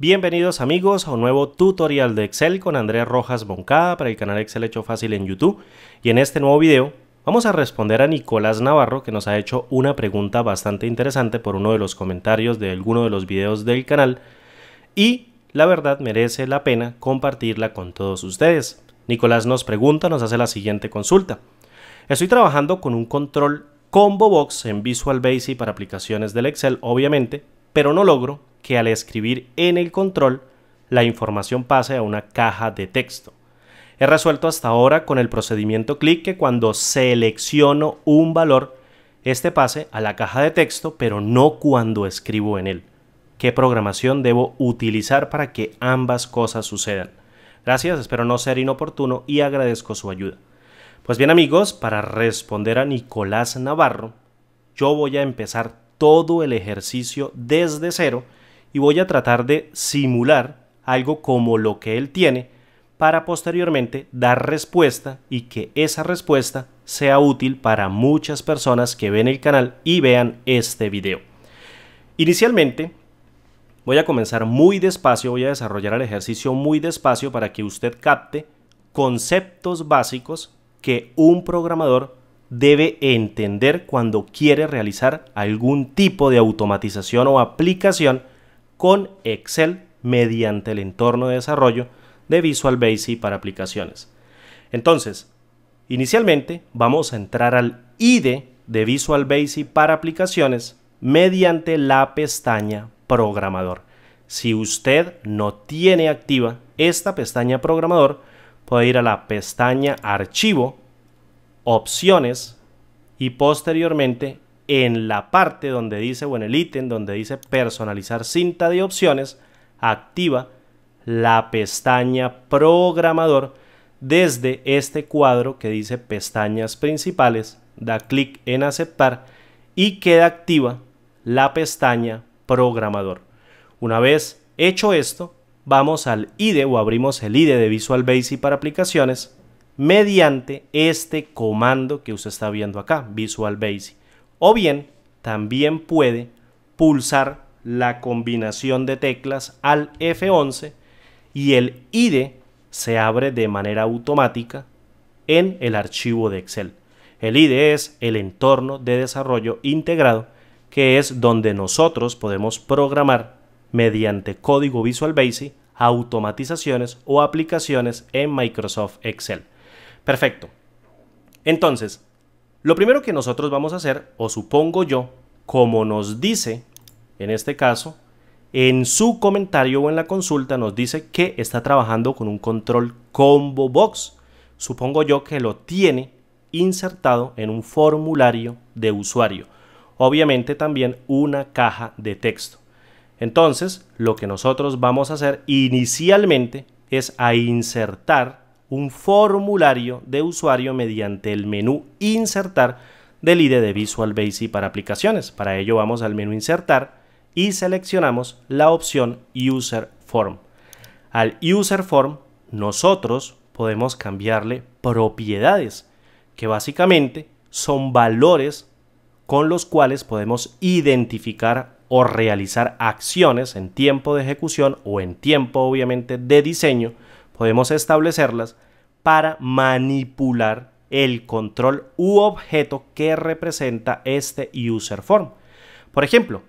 Bienvenidos amigos a un nuevo tutorial de Excel con Andrea Rojas Boncada para el canal Excel Hecho Fácil en YouTube y en este nuevo video vamos a responder a Nicolás Navarro que nos ha hecho una pregunta bastante interesante por uno de los comentarios de alguno de los videos del canal y la verdad merece la pena compartirla con todos ustedes. Nicolás nos pregunta, nos hace la siguiente consulta. Estoy trabajando con un control Combo Box en Visual Basic para aplicaciones del Excel, obviamente, pero no logro que al escribir en el control la información pase a una caja de texto. He resuelto hasta ahora con el procedimiento clic que cuando selecciono un valor, este pase a la caja de texto, pero no cuando escribo en él. ¿Qué programación debo utilizar para que ambas cosas sucedan? Gracias, espero no ser inoportuno y agradezco su ayuda. Pues bien amigos, para responder a Nicolás Navarro, yo voy a empezar todo el ejercicio desde cero y voy a tratar de simular algo como lo que él tiene para posteriormente dar respuesta y que esa respuesta sea útil para muchas personas que ven el canal y vean este video. Inicialmente voy a comenzar muy despacio, voy a desarrollar el ejercicio muy despacio para que usted capte conceptos básicos que un programador debe entender cuando quiere realizar algún tipo de automatización o aplicación con Excel mediante el entorno de desarrollo de Visual Basic para aplicaciones. Entonces, inicialmente vamos a entrar al IDE de Visual Basic para aplicaciones mediante la pestaña Programador. Si usted no tiene activa esta pestaña Programador, puede ir a la pestaña Archivo opciones y posteriormente en la parte donde dice, en el ítem donde dice personalizar cinta de opciones, activa la pestaña programador desde este cuadro que dice pestañas principales, da clic en aceptar y queda activa la pestaña programador. Una vez hecho esto, vamos al IDE o abrimos el IDE de Visual Basic para aplicaciones mediante este comando que usted está viendo acá, Visual Basic. O bien, también puede pulsar la combinación de teclas al F11 y el ID se abre de manera automática en el archivo de Excel. El ID es el entorno de desarrollo integrado, que es donde nosotros podemos programar mediante código Visual Basic automatizaciones o aplicaciones en Microsoft Excel. Perfecto. Entonces, lo primero que nosotros vamos a hacer, o supongo yo, como nos dice, en este caso, en su comentario o en la consulta nos dice que está trabajando con un control combo box. Supongo yo que lo tiene insertado en un formulario de usuario. Obviamente también una caja de texto. Entonces, lo que nosotros vamos a hacer inicialmente es a insertar un formulario de usuario mediante el menú Insertar del ID de Visual Basic para aplicaciones. Para ello vamos al menú Insertar y seleccionamos la opción User Form. Al User Form nosotros podemos cambiarle propiedades, que básicamente son valores con los cuales podemos identificar o realizar acciones en tiempo de ejecución o en tiempo obviamente de diseño podemos establecerlas para manipular el control u objeto que representa este user form. Por ejemplo,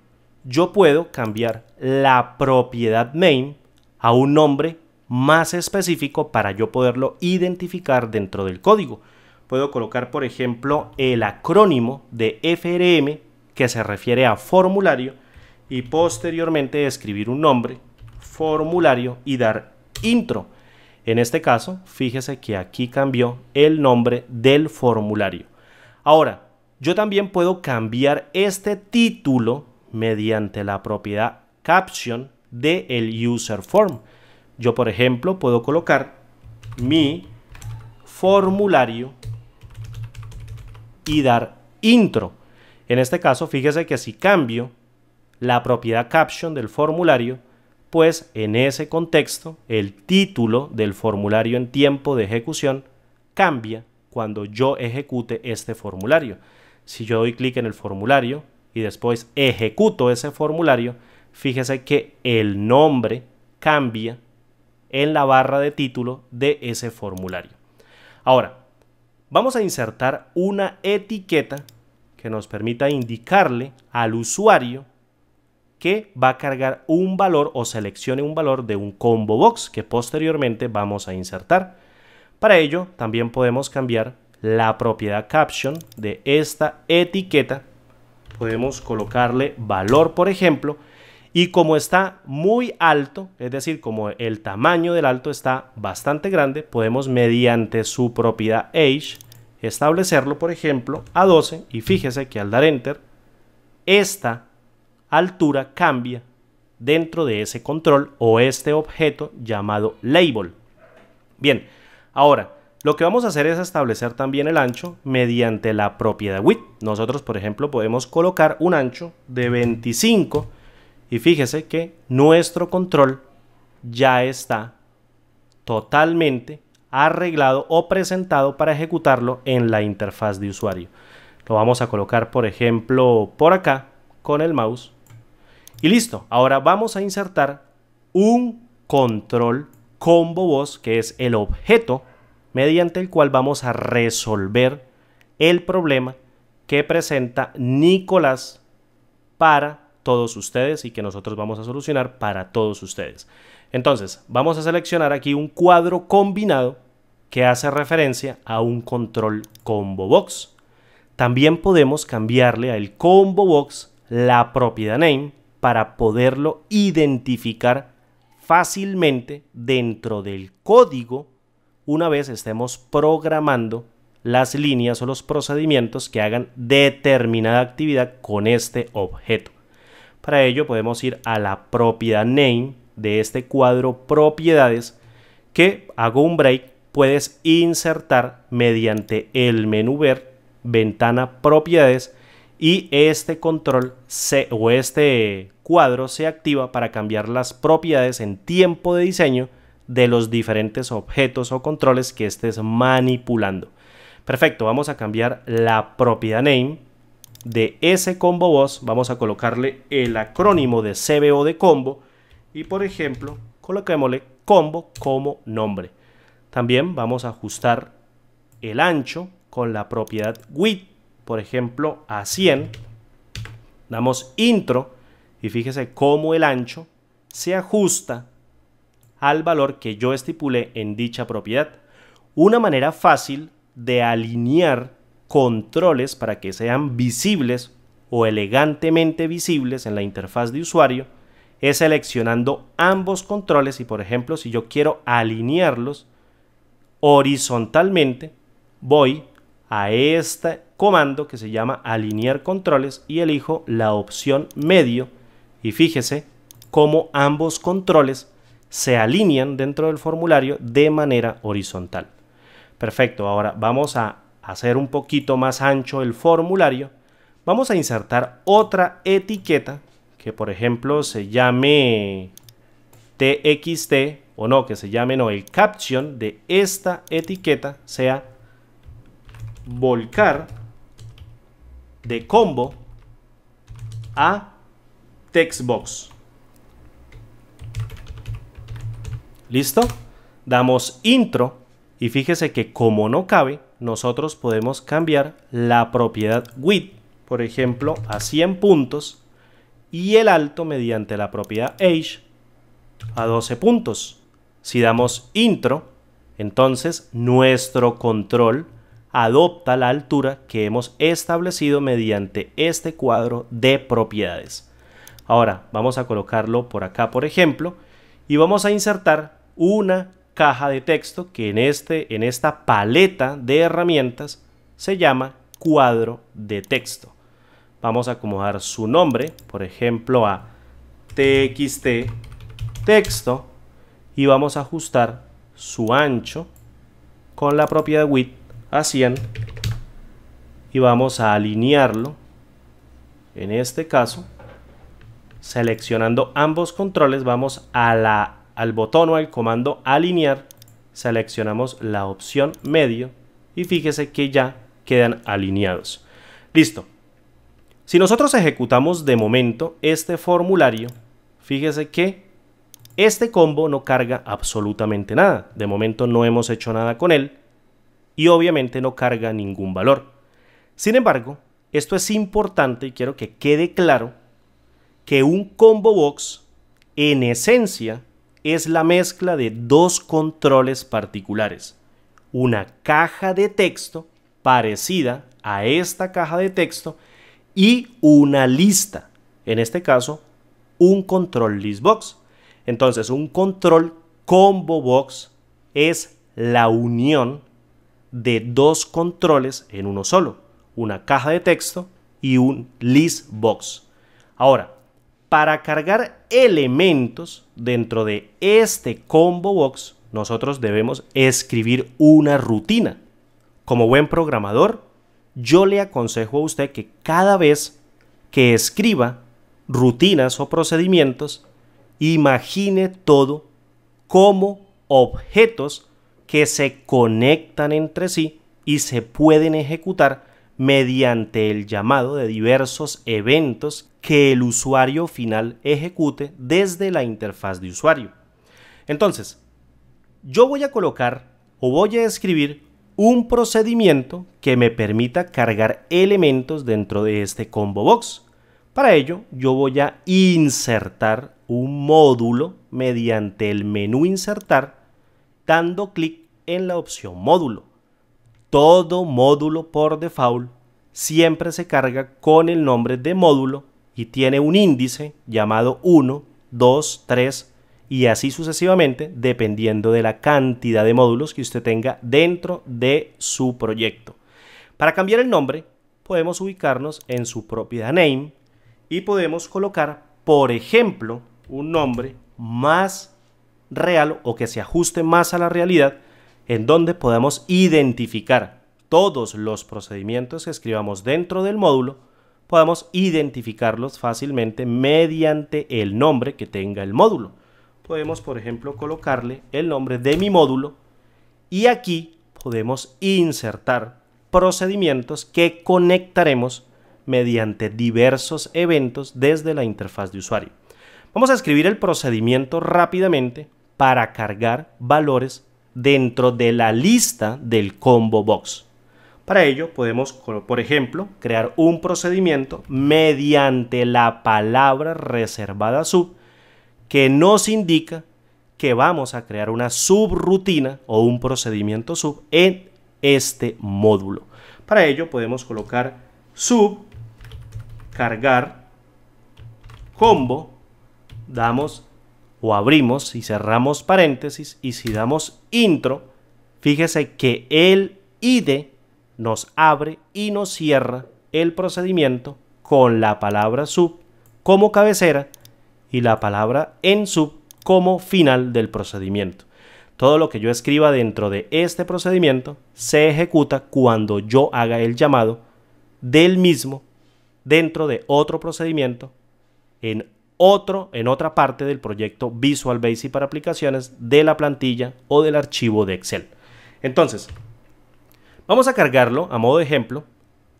yo puedo cambiar la propiedad name a un nombre más específico para yo poderlo identificar dentro del código. Puedo colocar, por ejemplo, el acrónimo de FRM que se refiere a formulario y posteriormente escribir un nombre, formulario y dar intro en este caso, fíjese que aquí cambió el nombre del formulario. Ahora, yo también puedo cambiar este título mediante la propiedad caption del el user form. Yo, por ejemplo, puedo colocar mi formulario y dar intro. En este caso, fíjese que si cambio la propiedad caption del formulario, pues en ese contexto el título del formulario en tiempo de ejecución cambia cuando yo ejecute este formulario. Si yo doy clic en el formulario y después ejecuto ese formulario, fíjese que el nombre cambia en la barra de título de ese formulario. Ahora, vamos a insertar una etiqueta que nos permita indicarle al usuario que va a cargar un valor o seleccione un valor de un combo box que posteriormente vamos a insertar. Para ello también podemos cambiar la propiedad caption de esta etiqueta. Podemos colocarle valor, por ejemplo, y como está muy alto, es decir, como el tamaño del alto está bastante grande, podemos mediante su propiedad age establecerlo, por ejemplo, a 12 y fíjese que al dar enter, esta altura cambia dentro de ese control o este objeto llamado label. Bien, ahora lo que vamos a hacer es establecer también el ancho mediante la propiedad width. Nosotros, por ejemplo, podemos colocar un ancho de 25 y fíjese que nuestro control ya está totalmente arreglado o presentado para ejecutarlo en la interfaz de usuario. Lo vamos a colocar, por ejemplo, por acá con el mouse y listo, ahora vamos a insertar un control combo Box que es el objeto mediante el cual vamos a resolver el problema que presenta Nicolás para todos ustedes y que nosotros vamos a solucionar para todos ustedes. Entonces, vamos a seleccionar aquí un cuadro combinado que hace referencia a un control combo box. También podemos cambiarle al combo box la propiedad name para poderlo identificar fácilmente dentro del código una vez estemos programando las líneas o los procedimientos que hagan determinada actividad con este objeto. Para ello podemos ir a la propiedad name de este cuadro propiedades que hago un break puedes insertar mediante el menú ver ventana propiedades y este control o este cuadro se activa para cambiar las propiedades en tiempo de diseño de los diferentes objetos o controles que estés manipulando. Perfecto, vamos a cambiar la propiedad name de ese combo boss, vamos a colocarle el acrónimo de CBO de combo y por ejemplo, coloquémosle combo como nombre. También vamos a ajustar el ancho con la propiedad width por ejemplo, a 100, damos intro y fíjese cómo el ancho se ajusta al valor que yo estipulé en dicha propiedad. Una manera fácil de alinear controles para que sean visibles o elegantemente visibles en la interfaz de usuario es seleccionando ambos controles y por ejemplo si yo quiero alinearlos horizontalmente voy a este comando que se llama alinear controles y elijo la opción medio y fíjese cómo ambos controles se alinean dentro del formulario de manera horizontal. Perfecto, ahora vamos a hacer un poquito más ancho el formulario. Vamos a insertar otra etiqueta que por ejemplo se llame TXT o no, que se llame no, el caption de esta etiqueta sea volcar de combo a textbox. ¿Listo? Damos intro y fíjese que como no cabe, nosotros podemos cambiar la propiedad width, por ejemplo, a 100 puntos y el alto mediante la propiedad age a 12 puntos. Si damos intro, entonces nuestro control adopta la altura que hemos establecido mediante este cuadro de propiedades. Ahora vamos a colocarlo por acá, por ejemplo, y vamos a insertar una caja de texto que en, este, en esta paleta de herramientas se llama cuadro de texto. Vamos a acomodar su nombre, por ejemplo, a txt texto y vamos a ajustar su ancho con la propiedad width a y vamos a alinearlo en este caso seleccionando ambos controles vamos a al botón o al comando alinear seleccionamos la opción medio y fíjese que ya quedan alineados listo si nosotros ejecutamos de momento este formulario fíjese que este combo no carga absolutamente nada de momento no hemos hecho nada con él y obviamente no carga ningún valor. Sin embargo, esto es importante y quiero que quede claro que un combo box en esencia es la mezcla de dos controles particulares. Una caja de texto parecida a esta caja de texto y una lista. En este caso, un control list box. Entonces, un control combo box es la unión de dos controles en uno solo, una caja de texto y un list box. Ahora, para cargar elementos dentro de este combo box, nosotros debemos escribir una rutina. Como buen programador, yo le aconsejo a usted que cada vez que escriba rutinas o procedimientos, imagine todo como objetos que se conectan entre sí y se pueden ejecutar mediante el llamado de diversos eventos que el usuario final ejecute desde la interfaz de usuario. Entonces, yo voy a colocar o voy a escribir un procedimiento que me permita cargar elementos dentro de este combo box. Para ello, yo voy a insertar un módulo mediante el menú insertar dando clic en la opción módulo. Todo módulo por default siempre se carga con el nombre de módulo y tiene un índice llamado 1, 2, 3 y así sucesivamente dependiendo de la cantidad de módulos que usted tenga dentro de su proyecto. Para cambiar el nombre podemos ubicarnos en su propiedad name y podemos colocar por ejemplo un nombre más real o que se ajuste más a la realidad, en donde podamos identificar todos los procedimientos que escribamos dentro del módulo, podamos identificarlos fácilmente mediante el nombre que tenga el módulo. Podemos, por ejemplo, colocarle el nombre de mi módulo y aquí podemos insertar procedimientos que conectaremos mediante diversos eventos desde la interfaz de usuario. Vamos a escribir el procedimiento rápidamente para cargar valores dentro de la lista del combo box. Para ello podemos, por ejemplo, crear un procedimiento mediante la palabra reservada sub que nos indica que vamos a crear una subrutina o un procedimiento sub en este módulo. Para ello podemos colocar sub cargar combo, damos o abrimos y cerramos paréntesis y si damos intro, fíjese que el ID nos abre y nos cierra el procedimiento con la palabra sub como cabecera y la palabra en sub como final del procedimiento. Todo lo que yo escriba dentro de este procedimiento se ejecuta cuando yo haga el llamado del mismo dentro de otro procedimiento en otro en otra parte del proyecto Visual Basic para aplicaciones de la plantilla o del archivo de Excel. Entonces, vamos a cargarlo a modo de ejemplo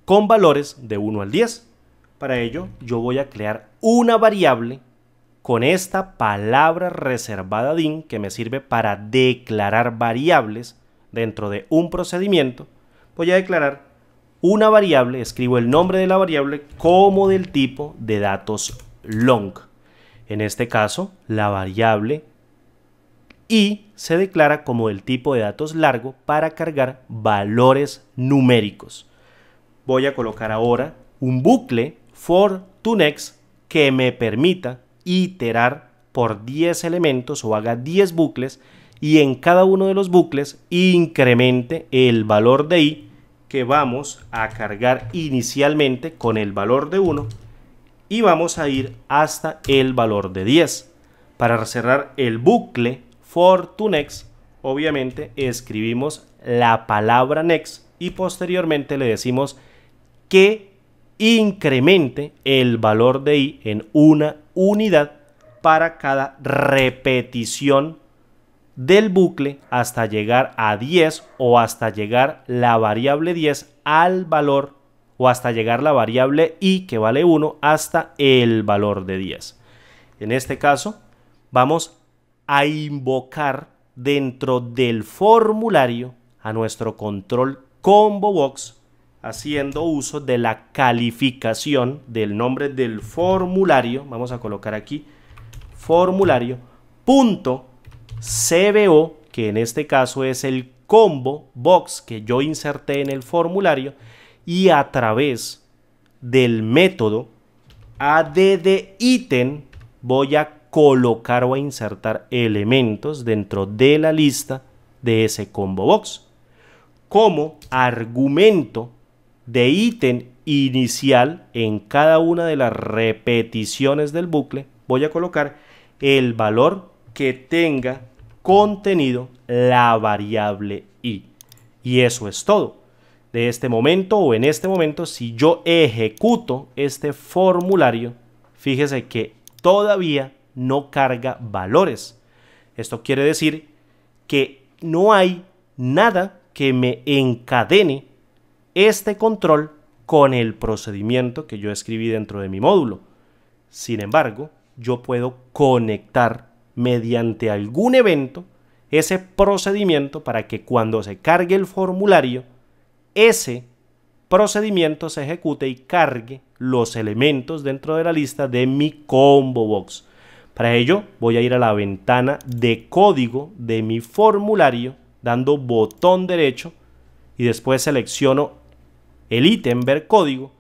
con valores de 1 al 10. Para ello, yo voy a crear una variable con esta palabra reservada DIN que me sirve para declarar variables dentro de un procedimiento. Voy a declarar una variable, escribo el nombre de la variable como del tipo de datos long en este caso la variable I se declara como el tipo de datos largo para cargar valores numéricos. Voy a colocar ahora un bucle for to next que me permita iterar por 10 elementos o haga 10 bucles y en cada uno de los bucles incremente el valor de i que vamos a cargar inicialmente con el valor de 1 y vamos a ir hasta el valor de 10. Para cerrar el bucle for to next, obviamente escribimos la palabra next y posteriormente le decimos que incremente el valor de i en una unidad para cada repetición del bucle hasta llegar a 10 o hasta llegar la variable 10 al valor o hasta llegar la variable i que vale 1 hasta el valor de 10. En este caso vamos a invocar dentro del formulario a nuestro control combo box haciendo uso de la calificación del nombre del formulario. Vamos a colocar aquí formulario punto CBO, que en este caso es el combo box que yo inserté en el formulario y a través del método addItem voy a colocar o a insertar elementos dentro de la lista de ese combo box como argumento de ítem inicial en cada una de las repeticiones del bucle voy a colocar el valor que tenga contenido la variable i y eso es todo de este momento o en este momento, si yo ejecuto este formulario, fíjese que todavía no carga valores. Esto quiere decir que no hay nada que me encadene este control con el procedimiento que yo escribí dentro de mi módulo. Sin embargo, yo puedo conectar mediante algún evento ese procedimiento para que cuando se cargue el formulario ese procedimiento se ejecute y cargue los elementos dentro de la lista de mi combo box. Para ello voy a ir a la ventana de código de mi formulario dando botón derecho y después selecciono el ítem ver código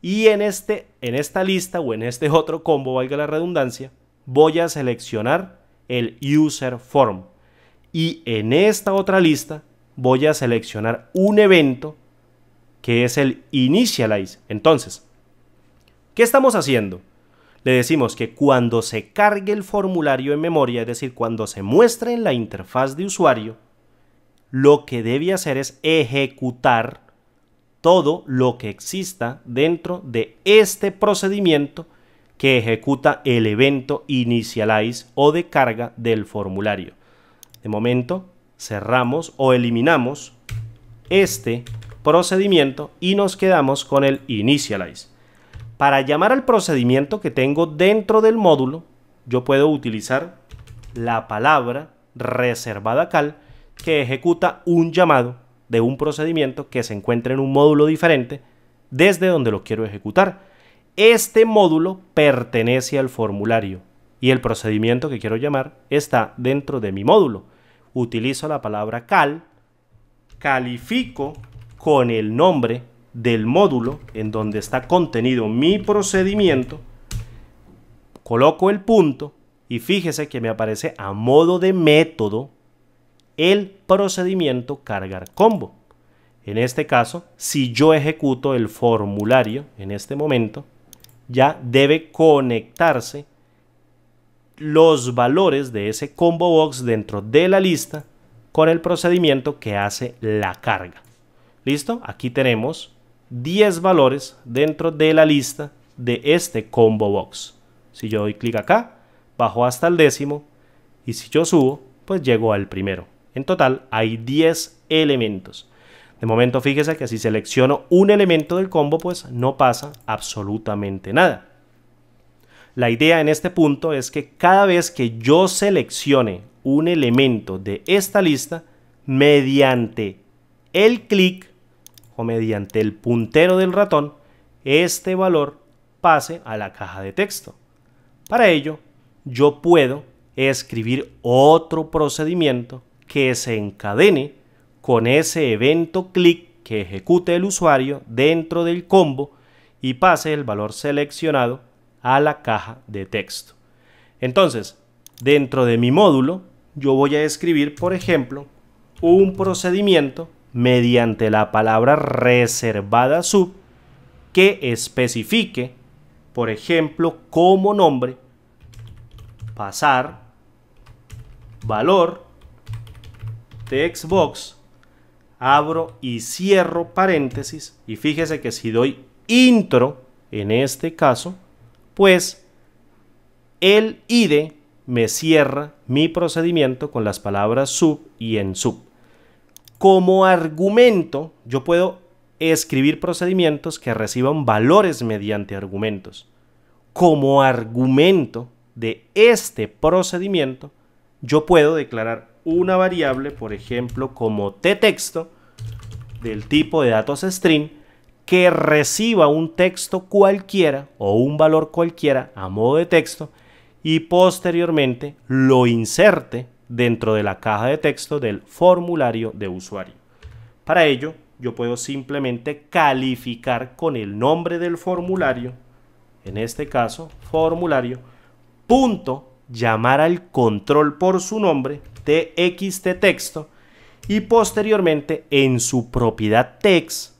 y en, este, en esta lista o en este otro combo, valga la redundancia, voy a seleccionar el user form y en esta otra lista voy a seleccionar un evento que es el initialize. Entonces, ¿qué estamos haciendo? Le decimos que cuando se cargue el formulario en memoria, es decir, cuando se muestre en la interfaz de usuario, lo que debe hacer es ejecutar todo lo que exista dentro de este procedimiento que ejecuta el evento initialize o de carga del formulario. De momento, cerramos o eliminamos este procedimiento y nos quedamos con el initialize. Para llamar al procedimiento que tengo dentro del módulo, yo puedo utilizar la palabra reservada cal que ejecuta un llamado de un procedimiento que se encuentra en un módulo diferente desde donde lo quiero ejecutar. Este módulo pertenece al formulario y el procedimiento que quiero llamar está dentro de mi módulo utilizo la palabra cal, califico con el nombre del módulo en donde está contenido mi procedimiento, coloco el punto y fíjese que me aparece a modo de método el procedimiento cargar combo. En este caso, si yo ejecuto el formulario en este momento, ya debe conectarse los valores de ese combo box dentro de la lista con el procedimiento que hace la carga. ¿Listo? Aquí tenemos 10 valores dentro de la lista de este combo box. Si yo doy clic acá, bajo hasta el décimo y si yo subo, pues llego al primero. En total hay 10 elementos. De momento fíjese que si selecciono un elemento del combo, pues no pasa absolutamente nada. La idea en este punto es que cada vez que yo seleccione un elemento de esta lista, mediante el clic o mediante el puntero del ratón, este valor pase a la caja de texto. Para ello, yo puedo escribir otro procedimiento que se encadene con ese evento clic que ejecute el usuario dentro del combo y pase el valor seleccionado a la caja de texto. Entonces, dentro de mi módulo, yo voy a escribir, por ejemplo, un procedimiento mediante la palabra reservada sub que especifique, por ejemplo, como nombre, pasar, valor, textbox, abro y cierro paréntesis, y fíjese que si doy intro, en este caso, pues el id me cierra mi procedimiento con las palabras sub y en sub. Como argumento, yo puedo escribir procedimientos que reciban valores mediante argumentos. Como argumento de este procedimiento, yo puedo declarar una variable, por ejemplo, como t texto del tipo de datos string que reciba un texto cualquiera o un valor cualquiera a modo de texto y posteriormente lo inserte dentro de la caja de texto del formulario de usuario. Para ello, yo puedo simplemente calificar con el nombre del formulario, en este caso, formulario, punto, llamar al control por su nombre, txt texto, y posteriormente en su propiedad text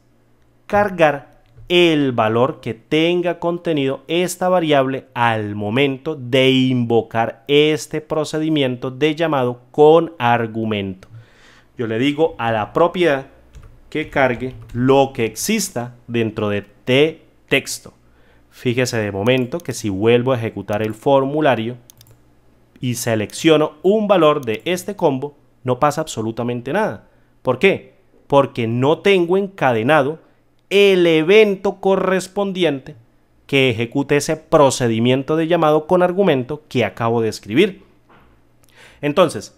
cargar el valor que tenga contenido esta variable al momento de invocar este procedimiento de llamado con argumento. Yo le digo a la propiedad que cargue lo que exista dentro de t texto. Fíjese de momento que si vuelvo a ejecutar el formulario y selecciono un valor de este combo, no pasa absolutamente nada. ¿Por qué? Porque no tengo encadenado el evento correspondiente que ejecute ese procedimiento de llamado con argumento que acabo de escribir. Entonces,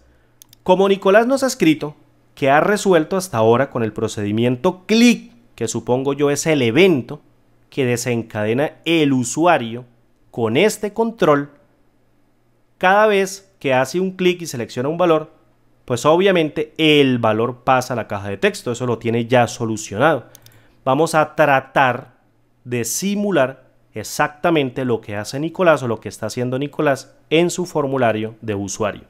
como Nicolás nos ha escrito que ha resuelto hasta ahora con el procedimiento clic, que supongo yo es el evento que desencadena el usuario con este control, cada vez que hace un clic y selecciona un valor, pues obviamente el valor pasa a la caja de texto, eso lo tiene ya solucionado vamos a tratar de simular exactamente lo que hace Nicolás o lo que está haciendo Nicolás en su formulario de usuario.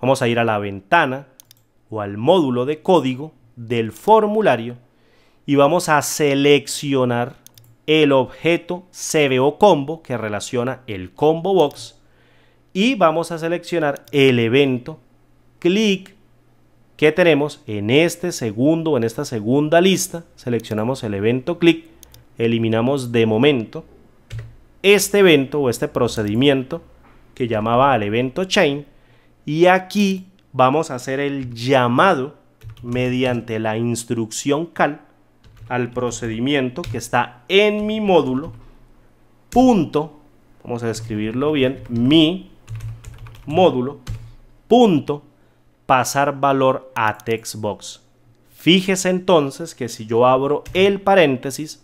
Vamos a ir a la ventana o al módulo de código del formulario y vamos a seleccionar el objeto CBO combo que relaciona el combo box y vamos a seleccionar el evento clic ¿Qué tenemos en este segundo, en esta segunda lista, seleccionamos el evento clic, eliminamos de momento este evento o este procedimiento que llamaba al evento chain y aquí vamos a hacer el llamado mediante la instrucción cal al procedimiento que está en mi módulo punto vamos a escribirlo bien mi módulo punto pasar valor a textbox. Fíjese entonces que si yo abro el paréntesis,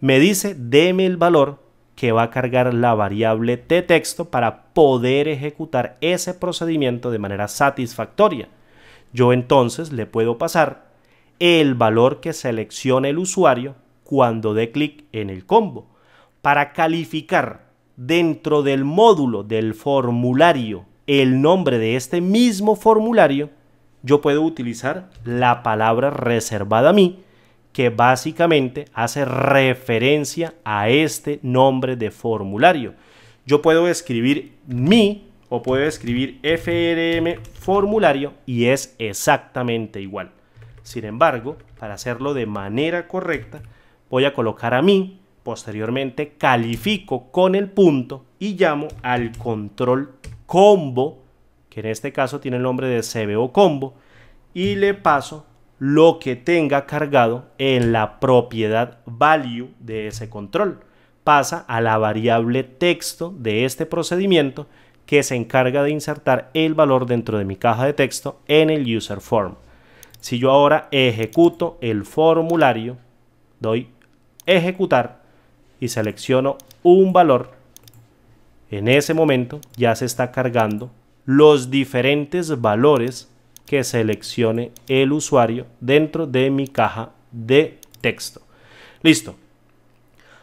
me dice deme el valor que va a cargar la variable de texto para poder ejecutar ese procedimiento de manera satisfactoria. Yo entonces le puedo pasar el valor que seleccione el usuario cuando dé clic en el combo para calificar dentro del módulo del formulario el nombre de este mismo formulario, yo puedo utilizar la palabra reservada a mí, que básicamente hace referencia a este nombre de formulario. Yo puedo escribir mi o puedo escribir frm formulario y es exactamente igual. Sin embargo, para hacerlo de manera correcta, voy a colocar a mí, posteriormente califico con el punto y llamo al control combo, que en este caso tiene el nombre de CBO combo, y le paso lo que tenga cargado en la propiedad value de ese control. Pasa a la variable texto de este procedimiento que se encarga de insertar el valor dentro de mi caja de texto en el user form. Si yo ahora ejecuto el formulario, doy ejecutar y selecciono un valor, en ese momento ya se está cargando los diferentes valores que seleccione el usuario dentro de mi caja de texto. Listo.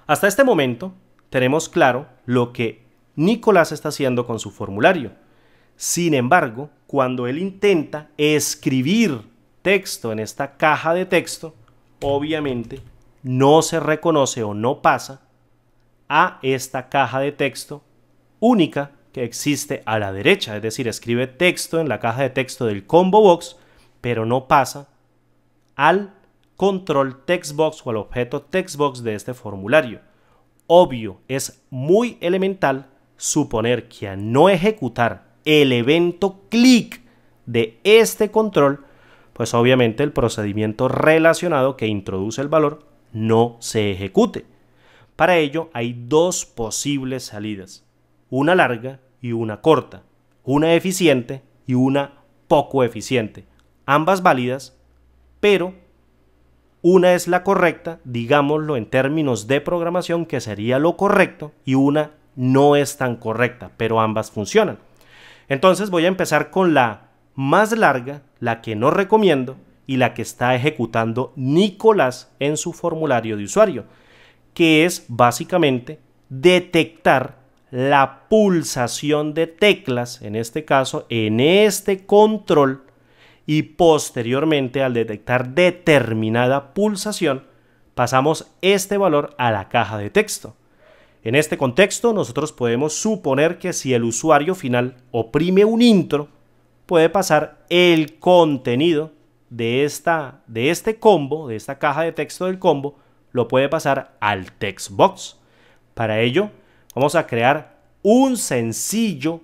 Hasta este momento tenemos claro lo que Nicolás está haciendo con su formulario. Sin embargo, cuando él intenta escribir texto en esta caja de texto, obviamente no se reconoce o no pasa a esta caja de texto única que existe a la derecha, es decir, escribe texto en la caja de texto del combo box, pero no pasa al control textbox o al objeto textbox de este formulario. Obvio, es muy elemental suponer que a no ejecutar el evento clic de este control, pues obviamente el procedimiento relacionado que introduce el valor no se ejecute. Para ello hay dos posibles salidas una larga y una corta, una eficiente y una poco eficiente, ambas válidas, pero una es la correcta, digámoslo en términos de programación, que sería lo correcto, y una no es tan correcta, pero ambas funcionan. Entonces voy a empezar con la más larga, la que no recomiendo, y la que está ejecutando Nicolás en su formulario de usuario, que es básicamente detectar la pulsación de teclas, en este caso, en este control y posteriormente al detectar determinada pulsación, pasamos este valor a la caja de texto. En este contexto, nosotros podemos suponer que si el usuario final oprime un intro, puede pasar el contenido de, esta, de este combo, de esta caja de texto del combo, lo puede pasar al text box. Para ello, Vamos a crear un sencillo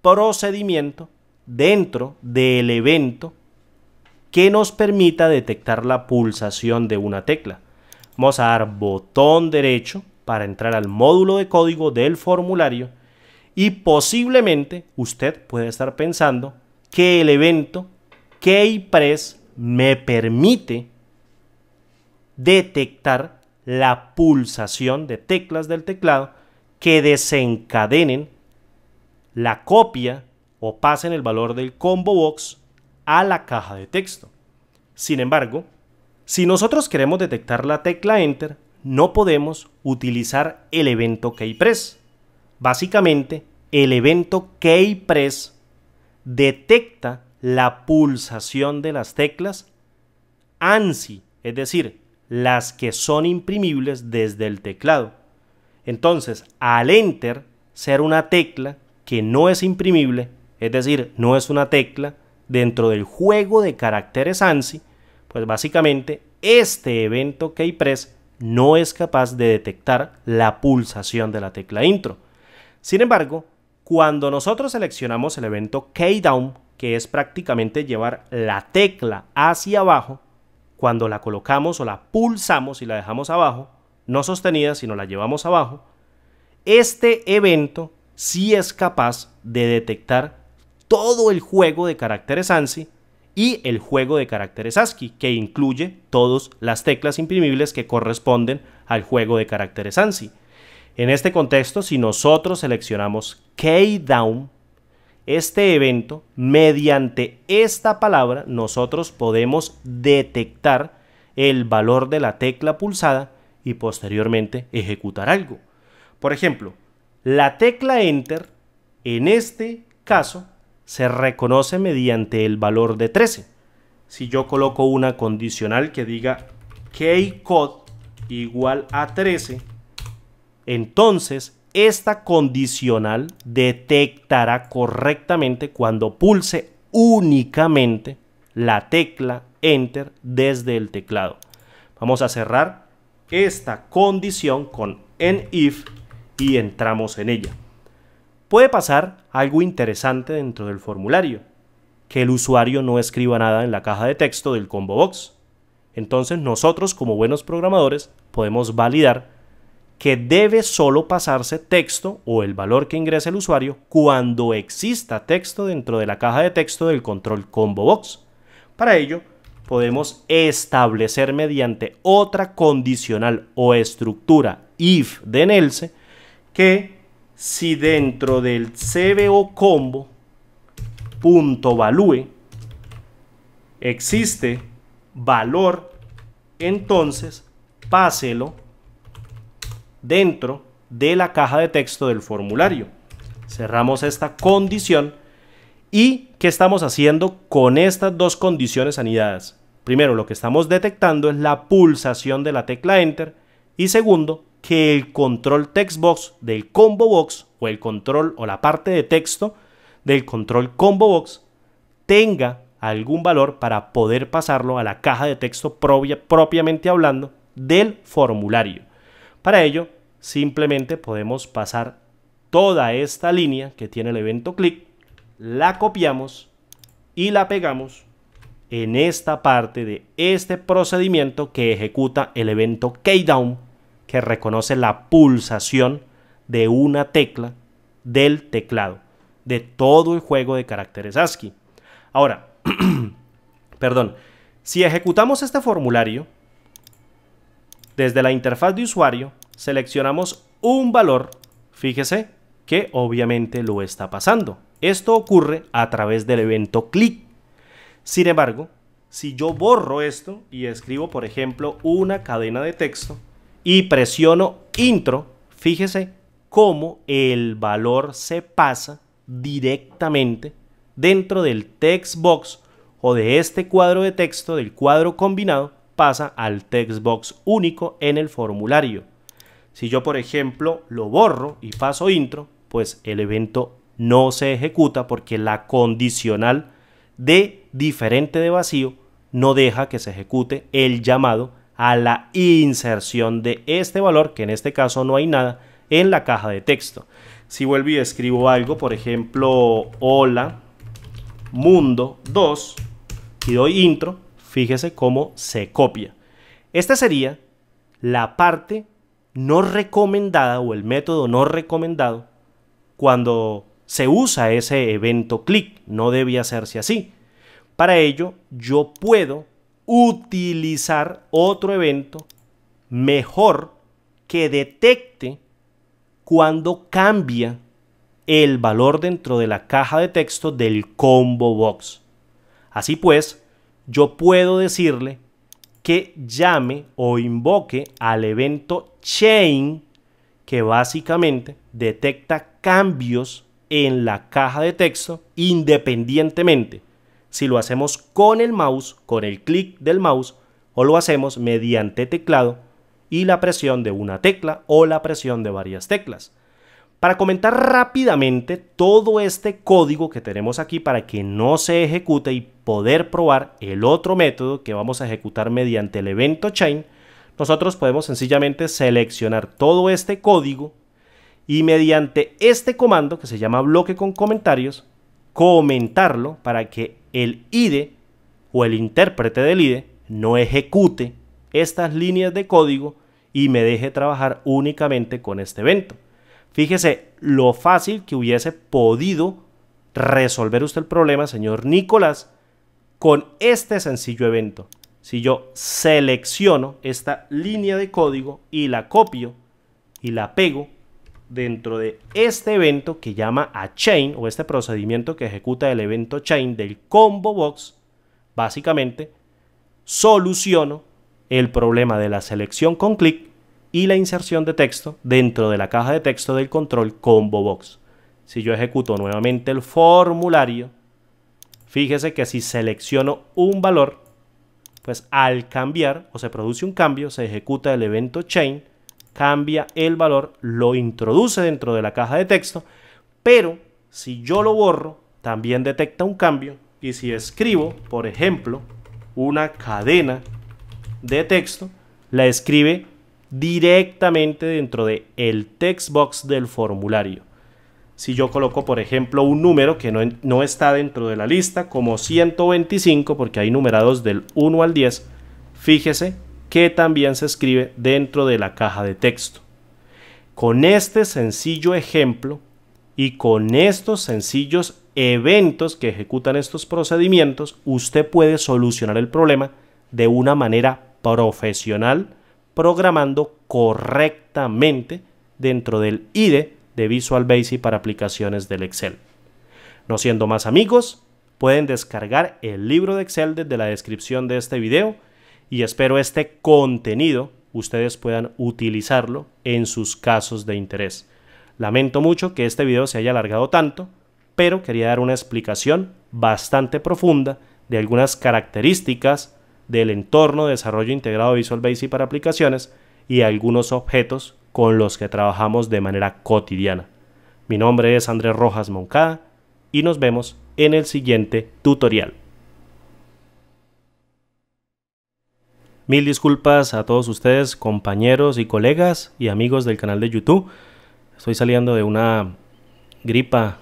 procedimiento dentro del evento que nos permita detectar la pulsación de una tecla. Vamos a dar botón derecho para entrar al módulo de código del formulario y posiblemente usted puede estar pensando que el evento KeyPress me permite detectar la pulsación de teclas del teclado que desencadenen la copia o pasen el valor del combo box a la caja de texto. Sin embargo, si nosotros queremos detectar la tecla Enter, no podemos utilizar el evento keypress. Básicamente, el evento keypress detecta la pulsación de las teclas ANSI, es decir, las que son imprimibles desde el teclado entonces, al enter ser una tecla que no es imprimible, es decir, no es una tecla dentro del juego de caracteres ANSI, pues básicamente este evento keypress no es capaz de detectar la pulsación de la tecla intro. Sin embargo, cuando nosotros seleccionamos el evento keydown, que es prácticamente llevar la tecla hacia abajo, cuando la colocamos o la pulsamos y la dejamos abajo, no sostenida, sino la llevamos abajo, este evento sí es capaz de detectar todo el juego de caracteres ANSI y el juego de caracteres ASCII, que incluye todas las teclas imprimibles que corresponden al juego de caracteres ANSI. En este contexto, si nosotros seleccionamos Down, este evento, mediante esta palabra, nosotros podemos detectar el valor de la tecla pulsada y posteriormente ejecutar algo. Por ejemplo, la tecla Enter, en este caso, se reconoce mediante el valor de 13. Si yo coloco una condicional que diga keycode igual a 13, entonces esta condicional detectará correctamente cuando pulse únicamente la tecla Enter desde el teclado. Vamos a cerrar esta condición con en if y entramos en ella. Puede pasar algo interesante dentro del formulario, que el usuario no escriba nada en la caja de texto del combo box. Entonces nosotros como buenos programadores podemos validar que debe solo pasarse texto o el valor que ingresa el usuario cuando exista texto dentro de la caja de texto del control combo box. Para ello, podemos establecer mediante otra condicional o estructura if de Nelse que si dentro del CBO combo punto existe valor, entonces páselo dentro de la caja de texto del formulario. Cerramos esta condición ¿Y qué estamos haciendo con estas dos condiciones anidadas? Primero, lo que estamos detectando es la pulsación de la tecla Enter y segundo, que el control text box del combo box o el control o la parte de texto del control combo box tenga algún valor para poder pasarlo a la caja de texto propiamente hablando del formulario. Para ello, simplemente podemos pasar toda esta línea que tiene el evento click la copiamos y la pegamos en esta parte de este procedimiento que ejecuta el evento keydown que reconoce la pulsación de una tecla del teclado de todo el juego de caracteres ASCII. Ahora, perdón, si ejecutamos este formulario desde la interfaz de usuario, seleccionamos un valor, fíjese que obviamente lo está pasando. Esto ocurre a través del evento clic. Sin embargo, si yo borro esto y escribo, por ejemplo, una cadena de texto y presiono intro, fíjese cómo el valor se pasa directamente dentro del text box o de este cuadro de texto, del cuadro combinado, pasa al text box único en el formulario. Si yo, por ejemplo, lo borro y paso intro, pues el evento no se ejecuta porque la condicional de diferente de vacío no deja que se ejecute el llamado a la inserción de este valor, que en este caso no hay nada, en la caja de texto. Si vuelvo y escribo algo, por ejemplo, hola, mundo 2, y doy intro, fíjese cómo se copia. Esta sería la parte no recomendada o el método no recomendado cuando se usa ese evento click, no debía hacerse así. Para ello, yo puedo utilizar otro evento mejor que detecte cuando cambia el valor dentro de la caja de texto del combo box. Así pues, yo puedo decirle que llame o invoque al evento chain que básicamente detecta cambios en la caja de texto independientemente si lo hacemos con el mouse, con el clic del mouse, o lo hacemos mediante teclado y la presión de una tecla o la presión de varias teclas. Para comentar rápidamente todo este código que tenemos aquí para que no se ejecute y poder probar el otro método que vamos a ejecutar mediante el evento chain, nosotros podemos sencillamente seleccionar todo este código y mediante este comando que se llama bloque con comentarios, comentarlo para que el IDE o el intérprete del IDE no ejecute estas líneas de código y me deje trabajar únicamente con este evento. Fíjese lo fácil que hubiese podido resolver usted el problema, señor Nicolás, con este sencillo evento. Si yo selecciono esta línea de código y la copio y la pego dentro de este evento que llama a chain o este procedimiento que ejecuta el evento chain del combo box, básicamente soluciono el problema de la selección con clic y la inserción de texto dentro de la caja de texto del control combo box. Si yo ejecuto nuevamente el formulario, fíjese que si selecciono un valor, pues al cambiar o se produce un cambio, se ejecuta el evento chain cambia el valor, lo introduce dentro de la caja de texto, pero si yo lo borro, también detecta un cambio. Y si escribo, por ejemplo, una cadena de texto, la escribe directamente dentro de el text box del formulario. Si yo coloco, por ejemplo, un número que no, no está dentro de la lista, como 125, porque hay numerados del 1 al 10, fíjese que también se escribe dentro de la caja de texto. Con este sencillo ejemplo y con estos sencillos eventos que ejecutan estos procedimientos, usted puede solucionar el problema de una manera profesional programando correctamente dentro del IDE de Visual Basic para aplicaciones del Excel. No siendo más amigos, pueden descargar el libro de Excel desde la descripción de este video y espero este contenido ustedes puedan utilizarlo en sus casos de interés. Lamento mucho que este video se haya alargado tanto, pero quería dar una explicación bastante profunda de algunas características del entorno de desarrollo integrado Visual Basic para aplicaciones y algunos objetos con los que trabajamos de manera cotidiana. Mi nombre es Andrés Rojas Moncada y nos vemos en el siguiente tutorial. Mil disculpas a todos ustedes, compañeros y colegas y amigos del canal de YouTube. Estoy saliendo de una gripa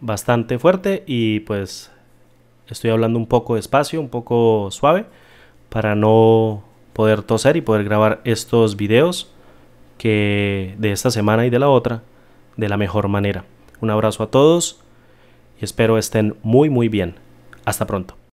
bastante fuerte y pues estoy hablando un poco despacio, un poco suave, para no poder toser y poder grabar estos videos que de esta semana y de la otra de la mejor manera. Un abrazo a todos y espero estén muy muy bien. Hasta pronto.